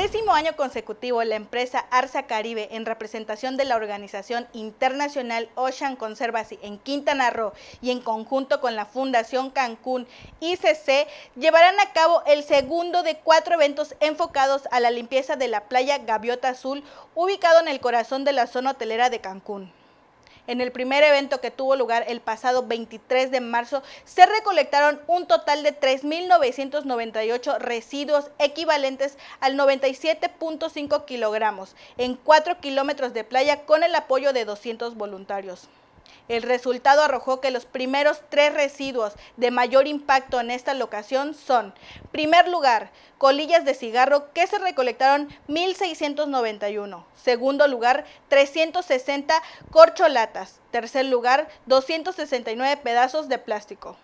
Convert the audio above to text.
décimo año consecutivo, la empresa Arsa Caribe, en representación de la organización internacional Ocean Conservancy en Quintana Roo y en conjunto con la Fundación Cancún ICC, llevarán a cabo el segundo de cuatro eventos enfocados a la limpieza de la playa Gaviota Azul, ubicado en el corazón de la zona hotelera de Cancún. En el primer evento que tuvo lugar el pasado 23 de marzo, se recolectaron un total de 3.998 residuos equivalentes al 97.5 kilogramos en 4 kilómetros de playa con el apoyo de 200 voluntarios. El resultado arrojó que los primeros tres residuos de mayor impacto en esta locación son, primer lugar, colillas de cigarro que se recolectaron 1.691, segundo lugar, 360 corcholatas, tercer lugar, 269 pedazos de plástico.